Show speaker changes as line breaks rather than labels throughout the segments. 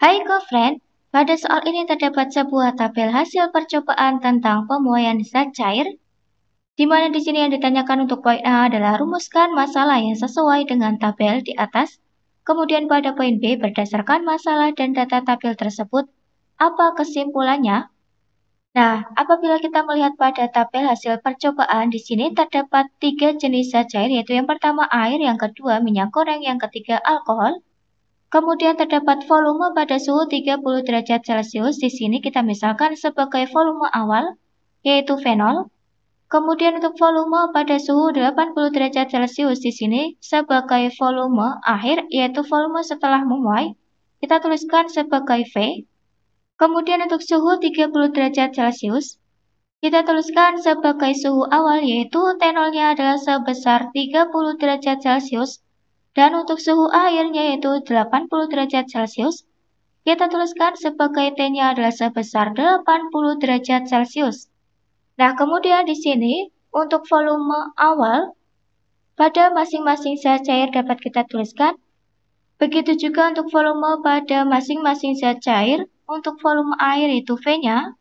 Hai friend. pada soal ini terdapat sebuah tabel hasil percobaan tentang pemuaian zat cair, di mana di sini yang ditanyakan untuk poin A adalah rumuskan masalah yang sesuai dengan tabel di atas, kemudian pada poin B berdasarkan masalah dan data tabel tersebut, apa kesimpulannya? Nah, apabila kita melihat pada tabel hasil percobaan, di sini terdapat tiga jenis zat cair, yaitu yang pertama air, yang kedua minyak goreng, yang ketiga alkohol, Kemudian terdapat volume pada suhu 30 derajat Celcius. Di sini kita misalkan sebagai volume awal, yaitu fenol. Kemudian untuk volume pada suhu 80 derajat Celcius di sini sebagai volume akhir, yaitu volume setelah memuai, kita tuliskan sebagai V. Kemudian untuk suhu 30 derajat Celcius, kita tuliskan sebagai suhu awal yaitu T0-nya adalah sebesar 30 derajat Celcius dan untuk suhu airnya yaitu 80 derajat Celcius, kita tuliskan sebagai T-nya adalah sebesar 80 derajat Celcius. Nah, kemudian di sini untuk volume awal, pada masing-masing zat cair dapat kita tuliskan. Begitu juga untuk volume pada masing-masing zat cair, untuk volume air itu V-nya,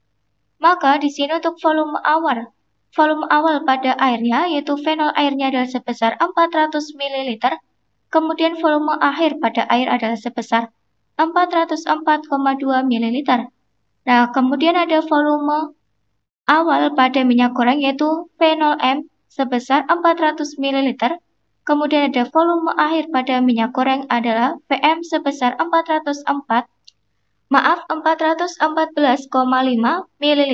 maka di sini untuk volume awal volume awal pada airnya yaitu V0 airnya adalah sebesar 400 ml Kemudian volume akhir pada air adalah sebesar 404,2 ml. Nah, kemudian ada volume awal pada minyak goreng yaitu P0M sebesar 400 ml. Kemudian ada volume akhir pada minyak goreng adalah PM sebesar 404 maaf 414,5 ml.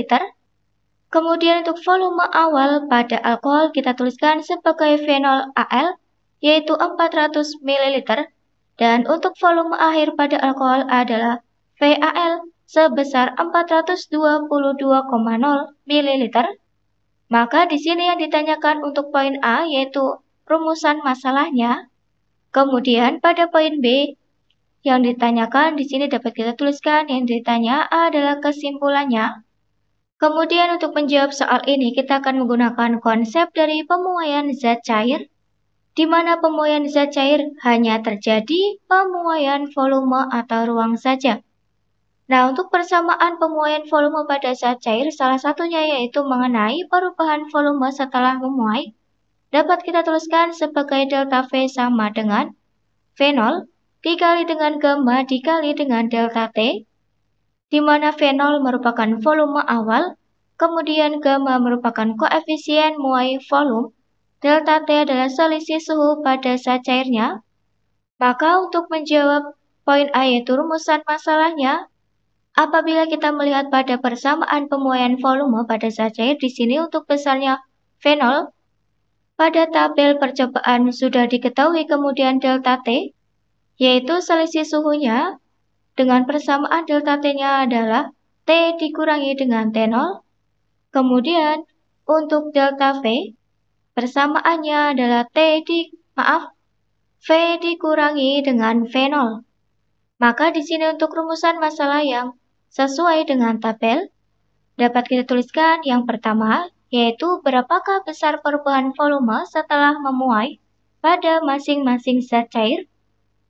Kemudian untuk volume awal pada alkohol kita tuliskan sebagai 0 AL yaitu 400 ml, dan untuk volume akhir pada alkohol adalah VAL sebesar 422,0 ml, maka di sini yang ditanyakan untuk poin A yaitu rumusan masalahnya. Kemudian pada poin B, yang ditanyakan di sini dapat kita tuliskan yang ditanya A adalah kesimpulannya. Kemudian untuk menjawab soal ini kita akan menggunakan konsep dari pemuaian zat cair di mana pemuaian zat cair hanya terjadi pemuaian volume atau ruang saja. Nah, untuk persamaan pemuaian volume pada zat cair, salah satunya yaitu mengenai perubahan volume setelah memuai, dapat kita tuliskan sebagai delta V sama dengan V0 dikali dengan gamma dikali dengan delta T, di mana V0 merupakan volume awal, kemudian gamma merupakan koefisien muai volume, delta T adalah selisih suhu pada zat cairnya, maka untuk menjawab poin A yaitu rumusan masalahnya, apabila kita melihat pada persamaan pemuaian volume pada zat cair di sini untuk besarnya fenol, pada tabel percobaan sudah diketahui kemudian delta T, yaitu selisih suhunya dengan persamaan delta T-nya adalah T dikurangi dengan T0. Kemudian, untuk delta V, Persamaannya adalah T di, maaf, V dikurangi dengan V0. Maka di sini untuk rumusan masalah yang sesuai dengan tabel, dapat kita tuliskan yang pertama, yaitu berapakah besar perubahan volume setelah memuai pada masing-masing zat cair.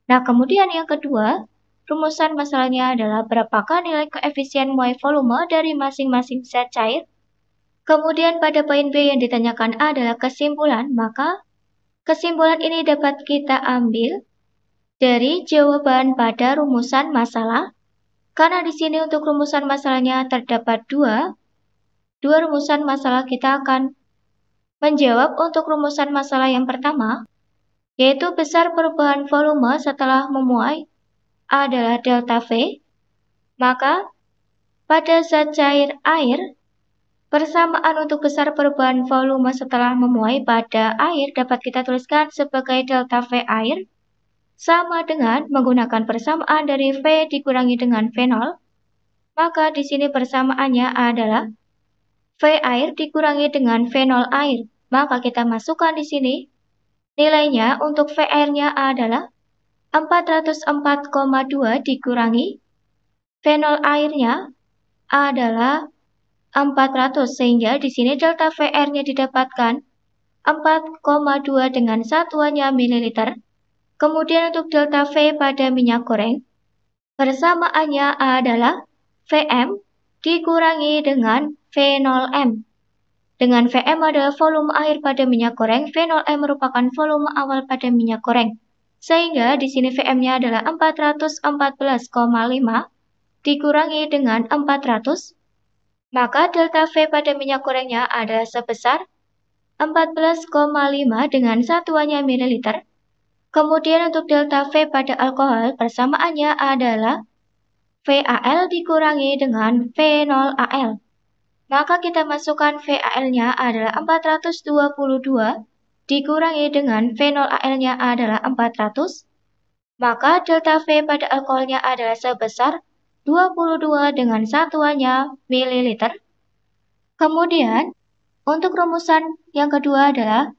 Nah, kemudian yang kedua, rumusan masalahnya adalah berapakah nilai koefisien muai volume dari masing-masing zat cair Kemudian pada poin B yang ditanyakan adalah kesimpulan, maka kesimpulan ini dapat kita ambil dari jawaban pada rumusan masalah. Karena di sini untuk rumusan masalahnya terdapat dua, dua rumusan masalah kita akan menjawab untuk rumusan masalah yang pertama, yaitu besar perubahan volume setelah memuai adalah delta V, maka pada zat cair air Persamaan untuk besar perubahan volume setelah memuai pada air dapat kita tuliskan sebagai delta V air sama dengan menggunakan persamaan dari V dikurangi dengan V0. Maka di sini persamaannya adalah V air dikurangi dengan V0 air. Maka kita masukkan di sini nilainya untuk V airnya adalah 404,2 dikurangi V0 airnya adalah 400 sehingga di sini delta VR-nya didapatkan 4,2 dengan satuannya mililiter. Kemudian untuk delta V pada minyak goreng, persamaannya adalah VM dikurangi dengan V0M. Dengan VM adalah volume air pada minyak goreng, V0M merupakan volume awal pada minyak goreng. Sehingga di sini VM-nya adalah 414,5 dikurangi dengan 400 maka delta V pada minyak gorengnya adalah sebesar 14,5 dengan satuannya mililiter. Kemudian untuk delta V pada alkohol persamaannya adalah VAL dikurangi dengan V0AL. Maka kita masukkan VAL-nya adalah 422 dikurangi dengan V0AL-nya adalah 400. Maka delta V pada alkoholnya adalah sebesar 22 dengan satuannya mililiter. Kemudian, untuk rumusan yang kedua adalah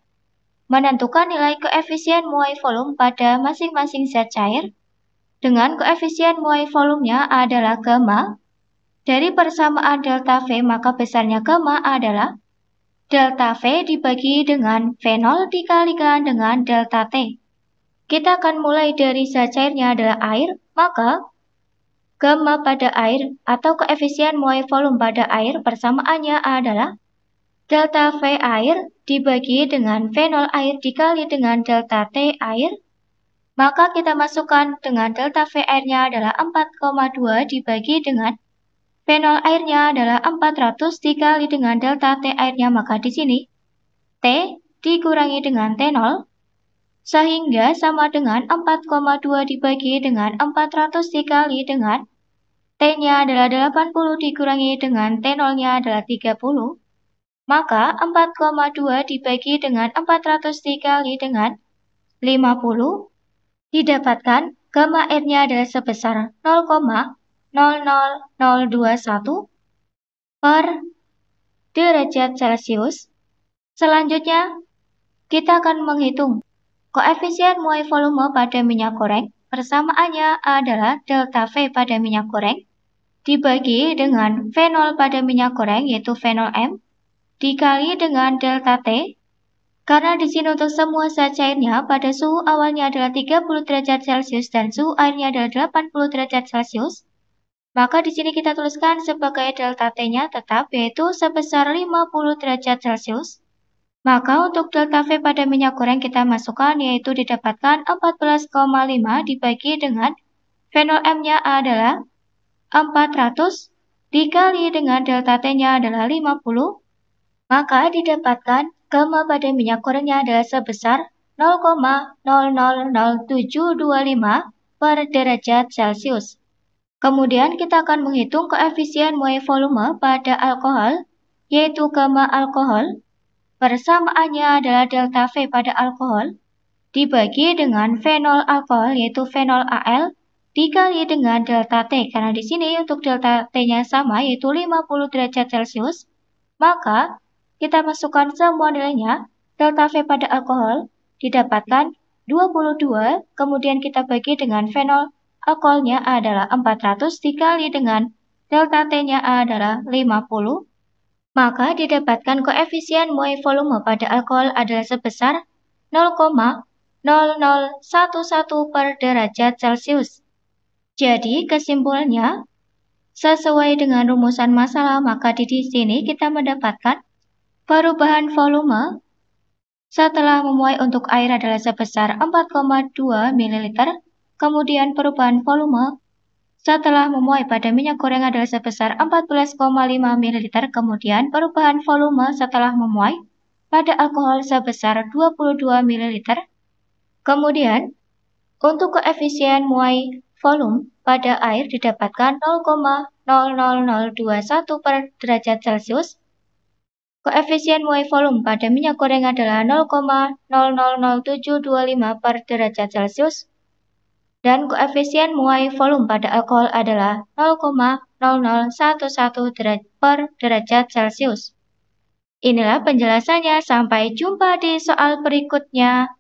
menentukan nilai koefisien muai volume pada masing-masing zat cair dengan koefisien muai volumenya adalah gamma. Dari persamaan delta V maka besarnya gamma adalah delta V dibagi dengan V0 dikalikan dengan delta T. Kita akan mulai dari zat cairnya adalah air, maka Gamma pada air atau koefisien muai volume pada air persamaannya adalah delta V air dibagi dengan V0 air dikali dengan delta T air, maka kita masukkan dengan delta V airnya adalah 4,2 dibagi dengan V0 airnya adalah 400 dikali dengan delta T airnya, maka di sini T dikurangi dengan T0 sehingga sama dengan 4,2 dibagi dengan 400 dikali dengan T-nya adalah 80 dikurangi dengan T0-nya adalah 30, maka 4,2 dibagi dengan 400 dikali dengan 50 didapatkan gamma R-nya adalah sebesar 0,00021 per derajat Celcius. Selanjutnya, kita akan menghitung Koefisien muai volume pada minyak goreng persamaannya adalah delta V pada minyak goreng dibagi dengan V0 pada minyak goreng yaitu V0 M dikali dengan delta T karena di sini untuk semua zat cairnya pada suhu awalnya adalah 30 derajat Celcius dan suhu airnya adalah 80 derajat Celcius maka di sini kita tuliskan sebagai delta T-nya tetap yaitu sebesar 50 derajat Celcius maka untuk delta V pada minyak goreng kita masukkan yaitu didapatkan 14,5 dibagi dengan fenol M-nya adalah 400 dikali dengan delta T-nya adalah 50, maka didapatkan gamma pada minyak gorengnya adalah sebesar 0,000725 per derajat Celcius. Kemudian kita akan menghitung koefisien moe volume pada alkohol, yaitu gamma alkohol Persamaannya adalah delta V pada alkohol dibagi dengan fenol alkohol yaitu fenol Al dikali dengan delta T karena di sini untuk delta T-nya sama yaitu 50 derajat Celcius maka kita masukkan semua nilainya delta V pada alkohol didapatkan 22 kemudian kita bagi dengan fenol alkoholnya adalah 400 dikali dengan delta T-nya adalah 50 maka didapatkan koefisien muai volume pada alkohol adalah sebesar 0,0011 per derajat Celcius. Jadi kesimpulannya, sesuai dengan rumusan masalah maka di sini kita mendapatkan perubahan volume setelah memuai untuk air adalah sebesar 4,2 ml, kemudian perubahan volume telah memuai pada minyak goreng adalah sebesar 14,5 ml kemudian perubahan volume setelah memuai pada alkohol sebesar 22 ml. Kemudian, untuk koefisien muai volume pada air didapatkan 0,00021 per derajat Celcius. Koefisien muai volume pada minyak goreng adalah 0,000725 per derajat Celcius dan koefisien muai volume pada alkohol adalah 0,0011 per derajat Celcius. Inilah penjelasannya, sampai jumpa di soal berikutnya.